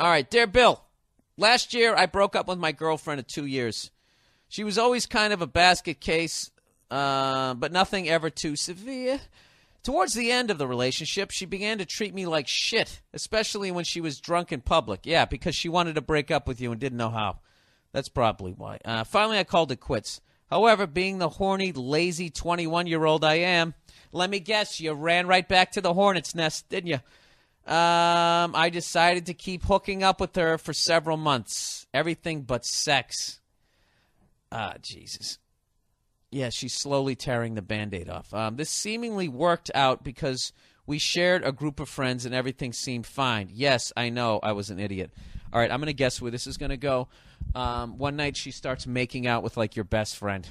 All right, dear Bill. Last year, I broke up with my girlfriend of two years. She was always kind of a basket case, uh, but nothing ever too severe. Towards the end of the relationship, she began to treat me like shit, especially when she was drunk in public. Yeah, because she wanted to break up with you and didn't know how. That's probably why. Uh, finally, I called it quits. However, being the horny, lazy 21 year old I am, let me guess, you ran right back to the hornet's nest, didn't you? Um, I decided to keep hooking up with her for several months. Everything but sex. Ah, Jesus. Yeah, she's slowly tearing the band aid off. Um, this seemingly worked out because we shared a group of friends and everything seemed fine. Yes, I know I was an idiot. All right, I'm going to guess where this is going to go. Um, one night she starts making out with like your best friend.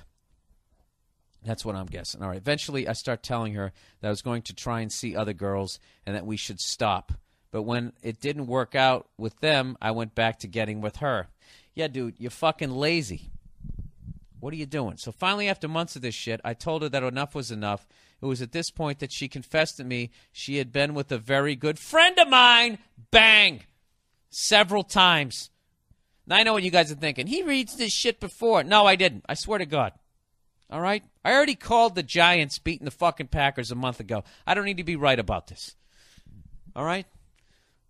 That's what I'm guessing. All right. Eventually, I start telling her that I was going to try and see other girls and that we should stop. But when it didn't work out with them, I went back to getting with her. Yeah, dude, you're fucking lazy. What are you doing? So finally, after months of this shit, I told her that enough was enough. It was at this point that she confessed to me she had been with a very good friend of mine. Bang! Several times. Now I know what you guys are thinking. He reads this shit before. No, I didn't. I swear to God. All right? I already called the Giants beating the fucking Packers a month ago. I don't need to be right about this. All right?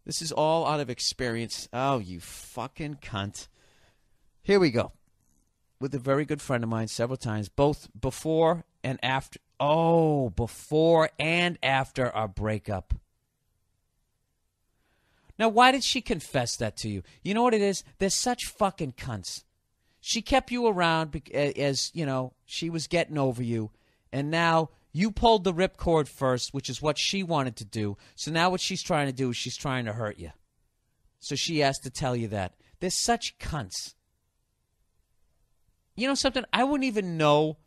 This is all out of experience. Oh, you fucking cunt. Here we go. With a very good friend of mine several times, both before and after. Oh, before and after our breakup. Now, why did she confess that to you? You know what it is? They're such fucking cunts she kept you around as you know she was getting over you and now you pulled the ripcord first which is what she wanted to do so now what she's trying to do is she's trying to hurt you so she has to tell you that they're such cunts you know something i wouldn't even know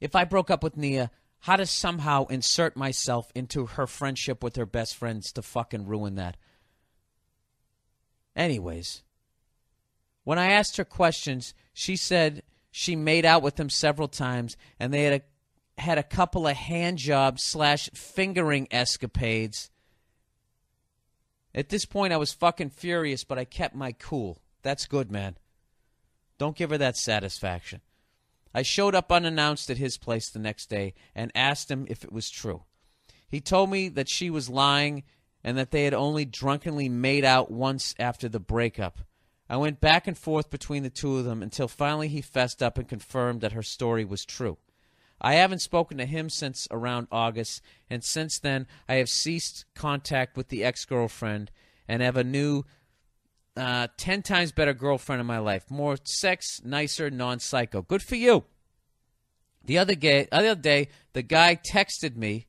if i broke up with nia how to somehow insert myself into her friendship with her best friends to fucking ruin that anyways when I asked her questions, she said she made out with him several times, and they had a, had a couple of hand job slash fingering escapades. At this point, I was fucking furious, but I kept my cool. That's good, man. Don't give her that satisfaction. I showed up unannounced at his place the next day and asked him if it was true. He told me that she was lying and that they had only drunkenly made out once after the breakup. I went back and forth between the two of them until finally he fessed up and confirmed that her story was true. I haven't spoken to him since around August, and since then I have ceased contact with the ex girlfriend and have a new, uh, 10 times better girlfriend in my life. More sex, nicer, non psycho. Good for you. The other, gay, other day, the guy texted me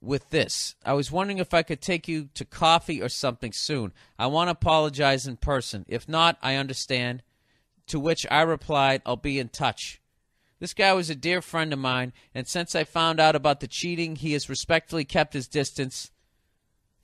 with this. I was wondering if I could take you to coffee or something soon. I want to apologize in person. If not, I understand. To which I replied, I'll be in touch. This guy was a dear friend of mine, and since I found out about the cheating, he has respectfully kept his distance,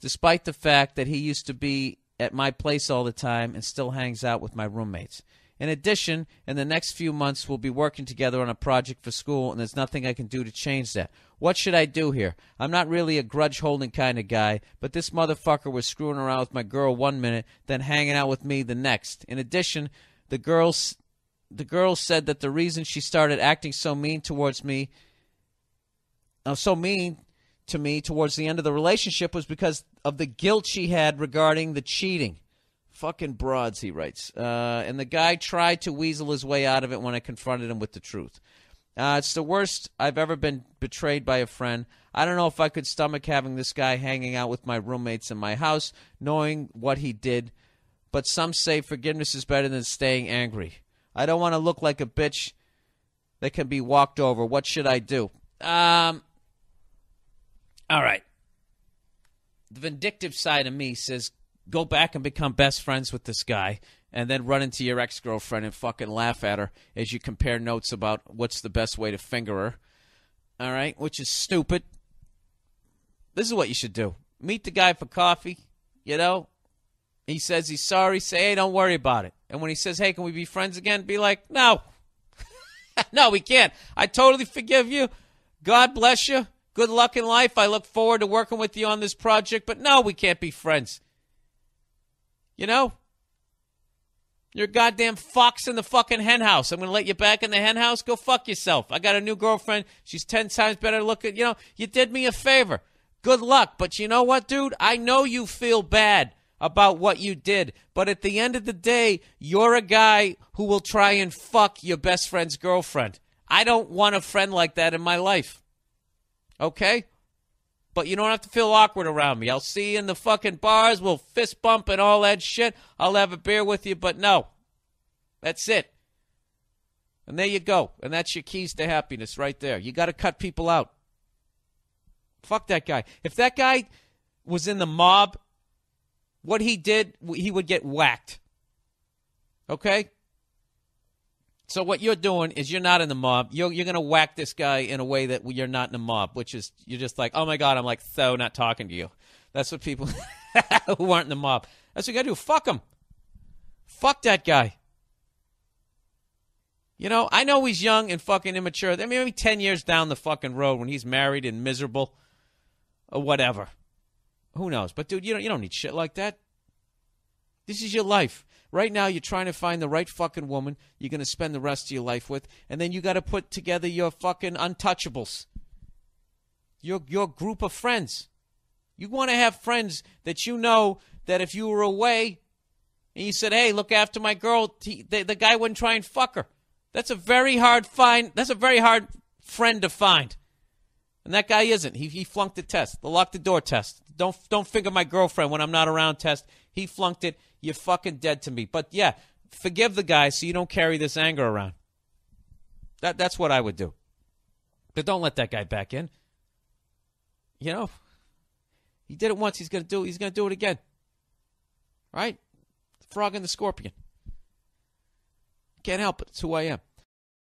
despite the fact that he used to be at my place all the time and still hangs out with my roommates. In addition, in the next few months, we'll be working together on a project for school, and there's nothing I can do to change that. What should I do here? I'm not really a grudge holding kind of guy, but this motherfucker was screwing around with my girl one minute, then hanging out with me the next. In addition, the girls. The girl said that the reason she started acting so mean towards me, uh, so mean to me towards the end of the relationship was because of the guilt she had regarding the cheating. Fucking broads, he writes. Uh, and the guy tried to weasel his way out of it when I confronted him with the truth. Uh, it's the worst I've ever been betrayed by a friend. I don't know if I could stomach having this guy hanging out with my roommates in my house, knowing what he did. But some say forgiveness is better than staying angry. I don't want to look like a bitch that can be walked over. What should I do? Um, all right. The vindictive side of me says go back and become best friends with this guy and then run into your ex girlfriend and fucking laugh at her as you compare notes about what's the best way to finger her. All right, which is stupid. This is what you should do meet the guy for coffee, you know. He says he's sorry, say, hey, don't worry about it. And when he says, hey, can we be friends again? Be like, no. no, we can't. I totally forgive you. God bless you. Good luck in life. I look forward to working with you on this project, but no, we can't be friends you know, you're a goddamn fox in the fucking henhouse. I'm going to let you back in the henhouse. Go fuck yourself. I got a new girlfriend. She's 10 times better looking. You know, you did me a favor. Good luck. But you know what, dude? I know you feel bad about what you did. But at the end of the day, you're a guy who will try and fuck your best friend's girlfriend. I don't want a friend like that in my life. Okay? but you don't have to feel awkward around me. I'll see you in the fucking bars. We'll fist bump and all that shit. I'll have a beer with you, but no. That's it. And there you go. And that's your keys to happiness right there. You got to cut people out. Fuck that guy. If that guy was in the mob, what he did, he would get whacked. Okay? So what you're doing is you're not in the mob. You're you're gonna whack this guy in a way that you're not in the mob, which is you're just like, oh my god, I'm like so not talking to you. That's what people who aren't in the mob. That's what you gotta do. Fuck him. Fuck that guy. You know, I know he's young and fucking immature. I mean, maybe ten years down the fucking road when he's married and miserable, or whatever. Who knows? But dude, you don't you don't need shit like that. This is your life. Right now, you're trying to find the right fucking woman you're going to spend the rest of your life with, and then you got to put together your fucking untouchables, your, your group of friends. You want to have friends that you know that if you were away and you said, hey, look after my girl, the, the guy wouldn't try and fuck her. That's a very hard find. That's a very hard friend to find. And that guy isn't. He, he flunked the test, the lock the door test. Don't, don't finger my girlfriend when I'm not around test. He flunked it. You're fucking dead to me. But yeah, forgive the guy so you don't carry this anger around. That that's what I would do. But don't let that guy back in. You know, he did it once. He's gonna do. He's gonna do it again. Right? The frog and the scorpion. Can't help it. It's who I am.